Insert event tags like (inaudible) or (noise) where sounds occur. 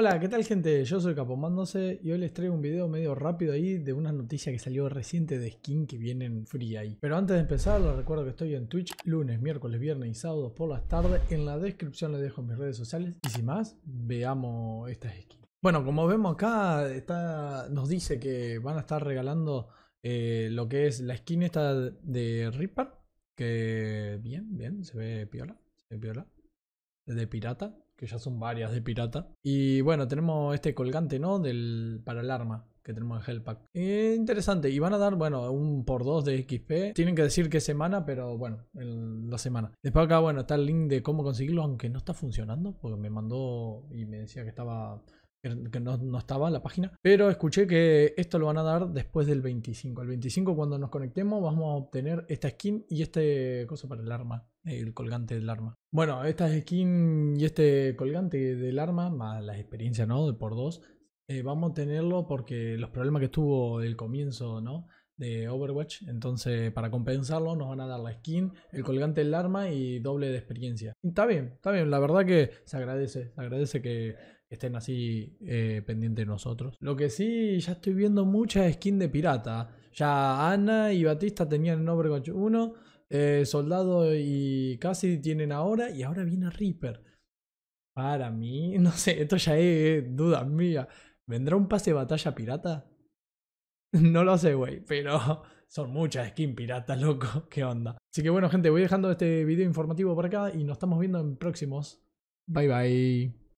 Hola, ¿qué tal gente? Yo soy Capomándose y hoy les traigo un video medio rápido ahí de una noticia que salió reciente de skin que vienen free ahí. Pero antes de empezar, les recuerdo que estoy en Twitch lunes, miércoles, viernes y sábados por las tardes. En la descripción les dejo mis redes sociales y sin más, veamos estas skins. Bueno, como vemos acá, está, nos dice que van a estar regalando eh, lo que es la skin esta de Reaper. Que bien, bien, se ve piola, se ve piola de pirata, que ya son varias de pirata. Y bueno, tenemos este colgante, ¿no? Del, para el arma que tenemos en Hellpack. Eh, interesante, y van a dar, bueno, un por 2 de XP. Tienen que decir qué semana, pero bueno, la semana. Después acá, bueno, está el link de cómo conseguirlo, aunque no está funcionando, porque me mandó y me decía que estaba que no, estaba en la página, pero escuché que esto lo van a dar después del 25. El 25 cuando nos conectemos vamos a obtener esta skin y este cosa para el arma, el colgante del arma. Bueno, esta skin y este colgante del arma, más la experiencia, ¿no? De por dos, eh, vamos a tenerlo porque los problemas que tuvo el comienzo, ¿no? de Overwatch. Entonces, para compensarlo, nos van a dar la skin, el colgante del arma y doble de experiencia. Está bien, está bien. La verdad que se agradece, se agradece que estén así eh, pendientes de nosotros. Lo que sí, ya estoy viendo muchas skins de pirata. Ya Ana y Batista tenían en Overwatch 1, Soldado y casi tienen ahora, y ahora viene Reaper. Para mí, (laughs) no sé, esto ya es duda mía. ¿Vendrá un pase de batalla pirata? (laughs) No lo sé, güey, pero (laughs) son muchas skins piratas, loco. ¿Qué onda? Así que bueno, gente, voy dejando este video informativo por acá y nos estamos viendo en próximos. Bye bye.